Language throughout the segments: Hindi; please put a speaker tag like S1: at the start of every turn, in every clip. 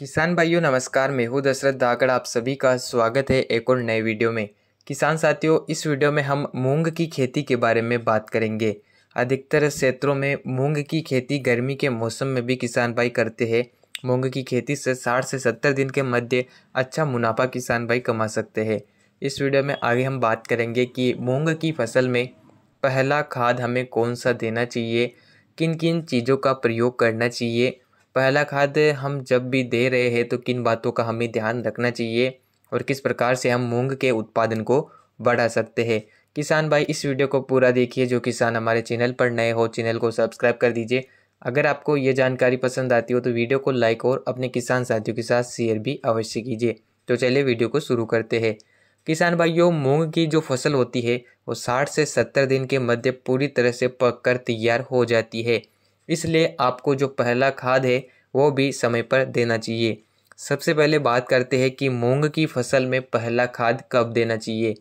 S1: किसान भाइयों नमस्कार मैं हूँ दशरथ धाकड़ आप सभी का स्वागत है एक और नए वीडियो में किसान साथियों इस वीडियो में हम मूंग की खेती के बारे में बात करेंगे अधिकतर क्षेत्रों में मूंग की खेती गर्मी के मौसम में भी किसान भाई करते हैं मूंग की खेती से साठ से सत्तर दिन के मध्य अच्छा मुनाफा किसान भाई कमा सकते हैं इस वीडियो में आगे हम बात करेंगे कि मूँग की फसल में पहला खाद हमें कौन सा देना चाहिए किन किन चीज़ों का प्रयोग करना चाहिए पहला खाद हम जब भी दे रहे हैं तो किन बातों का हमें ध्यान रखना चाहिए और किस प्रकार से हम मूंग के उत्पादन को बढ़ा सकते हैं किसान भाई इस वीडियो को पूरा देखिए जो किसान हमारे चैनल पर नए हो चैनल को सब्सक्राइब कर दीजिए अगर आपको ये जानकारी पसंद आती हो तो वीडियो को लाइक और अपने किसान साथियों के साथ शेयर भी अवश्य कीजिए तो चलिए वीडियो को शुरू करते हैं किसान भाइयों मूंग की जो फसल होती है वो 60 से 70 दिन के मध्य पूरी तरह से पककर तैयार हो जाती है इसलिए आपको जो पहला खाद है वो भी समय पर देना चाहिए सबसे पहले बात करते हैं कि मूंग की फसल में पहला खाद कब देना चाहिए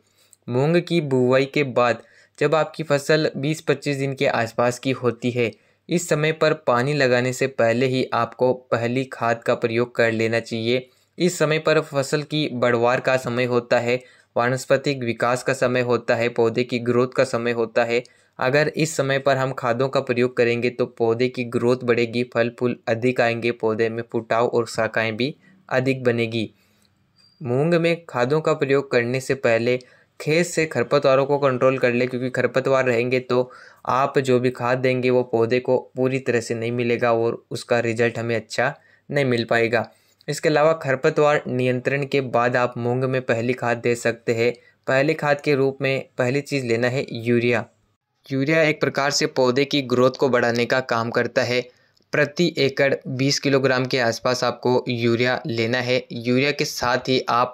S1: मूंग की बुवाई के बाद जब आपकी फसल 20-25 दिन के आसपास की होती है इस समय पर पानी लगाने से पहले ही आपको पहली खाद का प्रयोग कर लेना चाहिए इस समय पर फसल की बढ़वार का समय होता है वानस्पतिक विकास का समय होता है पौधे की ग्रोथ का समय होता है अगर इस समय पर हम खादों का प्रयोग करेंगे तो पौधे की ग्रोथ बढ़ेगी फल फूल अधिक आएंगे पौधे में फुटाव और शाखाएँ भी अधिक बनेगी मूंग में खादों का प्रयोग करने से पहले खेत से खरपतवारों को कंट्रोल कर ले क्योंकि खरपतवार रहेंगे तो आप जो भी खाद देंगे वो पौधे को पूरी तरह से नहीं मिलेगा और उसका रिजल्ट हमें अच्छा नहीं मिल पाएगा इसके अलावा खरपतवार नियंत्रण के बाद आप मूंग में पहली खाद दे सकते हैं पहली खाद के रूप में पहली चीज़ लेना है यूरिया यूरिया एक प्रकार से पौधे की ग्रोथ को बढ़ाने का काम करता है प्रति एकड़ 20 किलोग्राम के आसपास आपको यूरिया लेना है यूरिया के साथ ही आप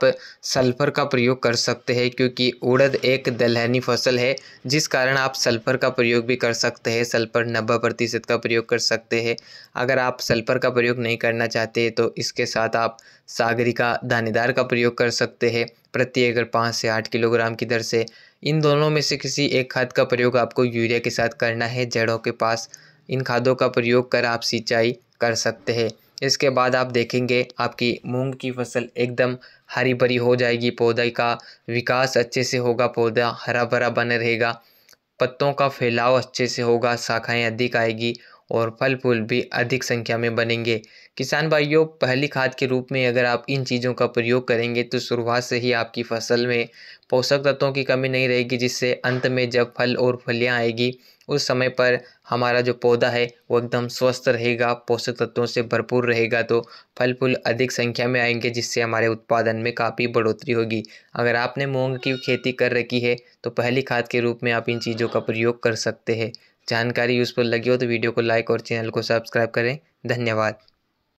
S1: सल्फ़र का प्रयोग कर सकते हैं क्योंकि उड़द एक दलहनी फसल है जिस कारण आप सल्फ़र का प्रयोग भी कर सकते हैं सल्फ़र नब्बे प्रतिशत का प्रयोग कर सकते हैं अगर आप सल्फ़र का प्रयोग नहीं करना चाहते तो इसके साथ आप सागरी का दानेदार का प्रयोग कर सकते हैं प्रति एकड़ पाँच से आठ किलोग्राम की दर से इन दोनों में से किसी एक खाद का प्रयोग आपको यूरिया के साथ करना है जड़ों के पास इन खादों का प्रयोग कर आप सिंचाई कर सकते हैं इसके बाद आप देखेंगे आपकी मूंग की फसल एकदम हरी भरी हो जाएगी पौधे का विकास अच्छे से होगा पौधा हरा भरा बना रहेगा पत्तों का फैलाव अच्छे से होगा शाखाएं अधिक आएगी और फल फूल भी अधिक संख्या में बनेंगे किसान भाइयों पहली खाद के रूप में अगर आप इन चीज़ों का प्रयोग करेंगे तो शुरुआत से ही आपकी फसल में पोषक तत्वों की कमी नहीं रहेगी जिससे अंत में जब फल और फलियाँ आएगी उस समय पर हमारा जो पौधा है वो एकदम स्वस्थ रहेगा पोषक तत्वों से भरपूर रहेगा तो फल फूल अधिक संख्या में आएंगे जिससे हमारे उत्पादन में काफ़ी बढ़ोतरी होगी अगर आपने मूंग की खेती कर रखी है तो पहली खाद के रूप में आप इन चीज़ों का प्रयोग कर सकते हैं जानकारी यूज़फुल लगी हो तो वीडियो को लाइक और चैनल को सब्सक्राइब करें धन्यवाद